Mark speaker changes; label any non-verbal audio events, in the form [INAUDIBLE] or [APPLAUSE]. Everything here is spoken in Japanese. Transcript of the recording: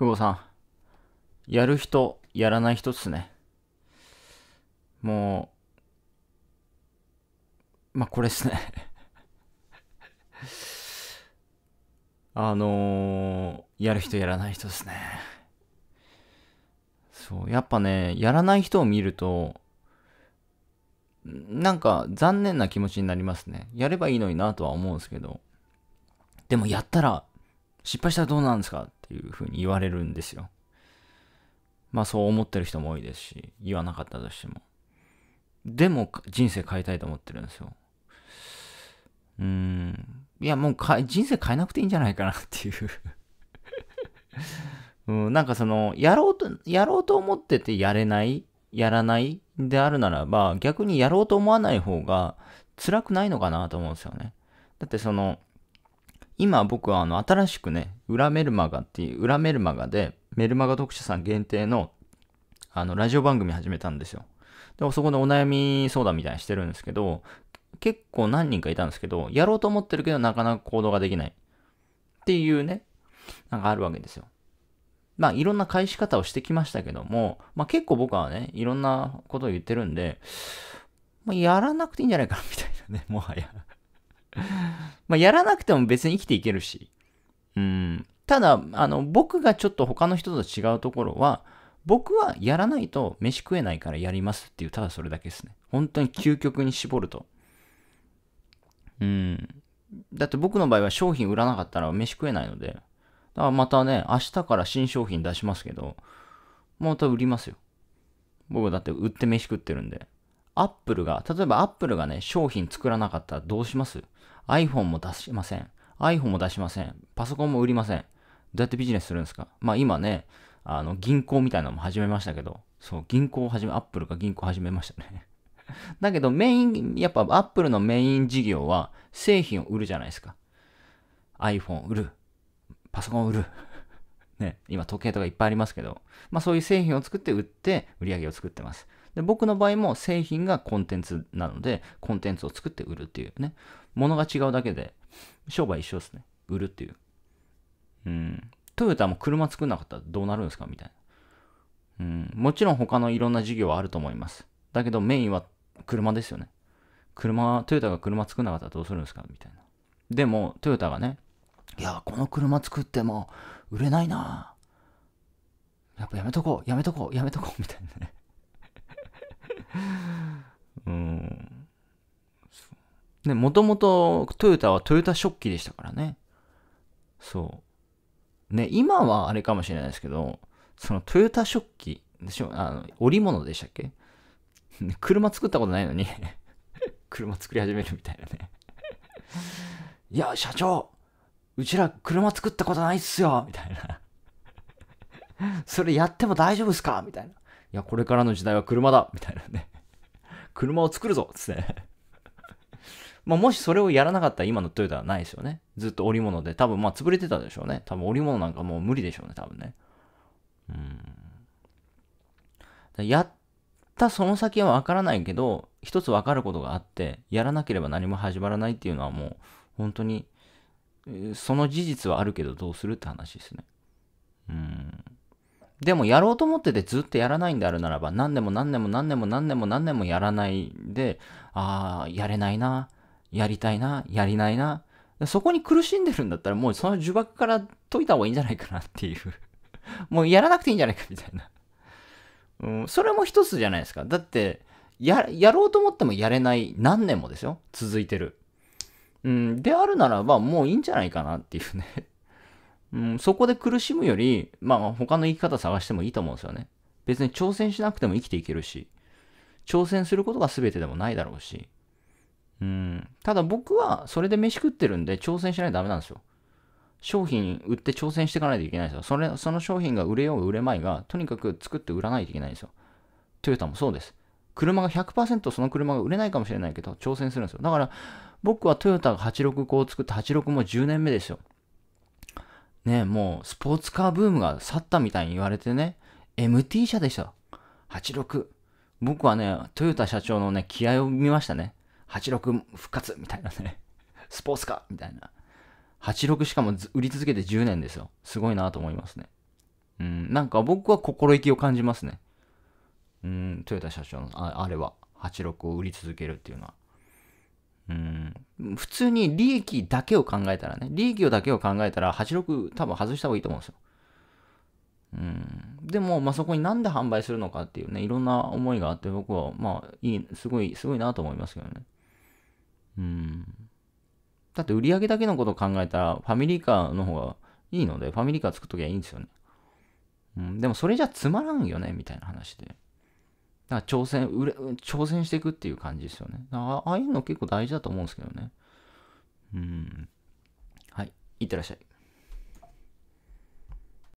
Speaker 1: 久保さん、やる人、やらない人っすね。もう、まあ、これっすね [LAUGHS] あのー、やる人、やらない人っすね。そう、やっぱね、やらない人を見ると、なんか残念な気持ちになりますね。やればいいのになとは思うんですけど。でもやったら、失敗したらどうなんですかていうふうに言われるんですよ。まあそう思ってる人も多いですし、言わなかったとしても。でも人生変えたいと思ってるんですよ。うん。いやもうか人生変えなくていいんじゃないかなっていう [LAUGHS] うん、なんかその、やろうと、やろうと思っててやれない、やらないであるならば、逆にやろうと思わない方が辛くないのかなと思うんですよね。だってその、今僕はあの新しくね、裏メルマガっていう、裏メルマガでメルマガ読者さん限定のあのラジオ番組始めたんですよ。で、そこでお悩み相談みたいにしてるんですけど、結構何人かいたんですけど、やろうと思ってるけどなかなか行動ができない。っていうね、なんかあるわけですよ。まあいろんな返し方をしてきましたけども、まあ結構僕はね、いろんなことを言ってるんで、まあ、やらなくていいんじゃないかなみたいなね、もはやまあ、やらなくても別に生きていけるし。うん。ただ、あの、僕がちょっと他の人と違うところは、僕はやらないと飯食えないからやりますっていう、ただそれだけですね。本当に究極に絞ると。うん。だって僕の場合は商品売らなかったら飯食えないので、だからまたね、明日から新商品出しますけど、また売りますよ。僕だって売って飯食ってるんで。アップルが、例えばアップルがね、商品作らなかったらどうします iPhone も出しません。iPhone も出しません。パソコンも売りません。どうやってビジネスするんですかまあ今ね、あの、銀行みたいなのも始めましたけど、そう、銀行を始め、アップルが銀行始めましたね。[LAUGHS] だけどメイン、やっぱアップルのメイン事業は製品を売るじゃないですか。iPhone 売る。パソコン売る。ね、今時計とかいっぱいありますけど、まあそういう製品を作って売って売り上げを作ってます。で、僕の場合も製品がコンテンツなので、コンテンツを作って売るっていうね、ものが違うだけで、商売一緒ですね。売るっていう。うん。トヨタも車作んなかったらどうなるんですかみたいな。うん。もちろん他のいろんな事業はあると思います。だけどメインは車ですよね。車、トヨタが車作んなかったらどうするんですかみたいな。でも、トヨタがね、いや、この車作っても、売れないなやっぱやめとこうやめとこうやめとこうみたいなねうんねもともとトヨタはトヨタ食器でしたからねそうね今はあれかもしれないですけどそのトヨタ食器でしょあの織物でしたっけ [LAUGHS] 車作ったことないのに [LAUGHS] 車作り始めるみたいなねいや社長うちら車作ったことないっすよみたいな [LAUGHS] それやっても大丈夫っすかみたいな。いや、これからの時代は車だみたいなね。車を作るぞつって [LAUGHS] まあ、もしそれをやらなかったら今のトヨタはないですよね。ずっと織物で。多分まあ潰れてたでしょうね。多分織物なんかもう無理でしょうね、多分ね。うん。やったその先はわからないけど、一つわかることがあって、やらなければ何も始まらないっていうのはもう、本当にその事実はあるけどどうするって話ですね。うん。でもやろうと思っててずっとやらないんであるならば、何年も何年も何年も何年も何年もやらないで、ああ、やれないな、やりたいな、やりないな。そこに苦しんでるんだったら、もうその呪縛から解いた方がいいんじゃないかなっていう [LAUGHS] もうやらなくていいんじゃないかみたいなうん、それも一つじゃないですか。だって、や、やろうと思ってもやれない何年もですよ。続いてる。うん、であるならばもういいんじゃないかなっていうね [LAUGHS] うん、そこで苦しむより、まあ他の生き方探してもいいと思うんですよね。別に挑戦しなくても生きていけるし、挑戦することが全てでもないだろうし。うん、ただ僕はそれで飯食ってるんで挑戦しないとダメなんですよ。商品売って挑戦していかないといけないんですよ。それ、その商品が売れようが売れまいが、とにかく作って売らないといけないんですよ。トヨタもそうです。車が100%その車が売れないかもしれないけど、挑戦するんですよ。だから、僕はトヨタが86個を作って86も10年目ですよ。ねもうスポーツカーブームが去ったみたいに言われてね、MT 車でした。86。僕はね、トヨタ社長のね、気合を見ましたね。86復活みたいなね。[LAUGHS] スポーツカーみたいな。86しかも売り続けて10年ですよ。すごいなと思いますね。うん、なんか僕は心意気を感じますね。うん、トヨタ社長のああれは、86を売り続けるっていうのは。普通に利益だけを考えたらね、利益をだけを考えたら、86多分外した方がいいと思うんですよ。うん、でも、まあ、そこになんで販売するのかっていうね、いろんな思いがあって、僕は、まあ、いい、すごい、すごいなと思いますけどね。うん。だって売り上げだけのことを考えたら、ファミリーカーの方がいいので、ファミリーカー作っときゃいいんですよね。うん、でもそれじゃつまらんよね、みたいな話で。な挑戦、うれ、挑戦していくっていう感じですよね。ああいうの結構大事だと思うんですけどね。うん。はい。いってらっしゃい。